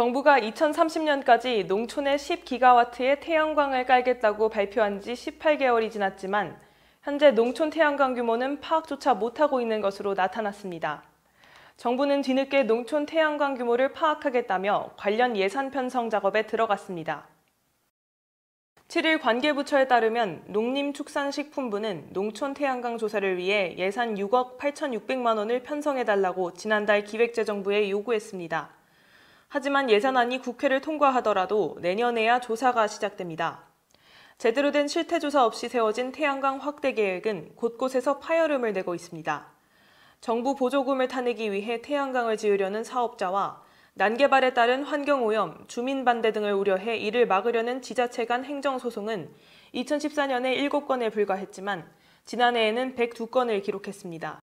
정부가 2030년까지 농촌에 10기가와트의 태양광을 깔겠다고 발표한 지 18개월이 지났지만 현재 농촌 태양광 규모는 파악조차 못하고 있는 것으로 나타났습니다. 정부는 뒤늦게 농촌 태양광 규모를 파악하겠다며 관련 예산 편성 작업에 들어갔습니다. 7일 관계부처에 따르면 농림축산식품부는 농촌 태양광 조사를 위해 예산 6억 8,600만 원을 편성해달라고 지난달 기획재정부에 요구했습니다. 하지만 예산안이 국회를 통과하더라도 내년에야 조사가 시작됩니다. 제대로 된 실태조사 없이 세워진 태양광 확대 계획은 곳곳에서 파열음을 내고 있습니다. 정부 보조금을 타내기 위해 태양광을 지으려는 사업자와 난개발에 따른 환경오염, 주민반대 등을 우려해 이를 막으려는 지자체 간 행정소송은 2014년에 7건에 불과했지만 지난해에는 102건을 기록했습니다.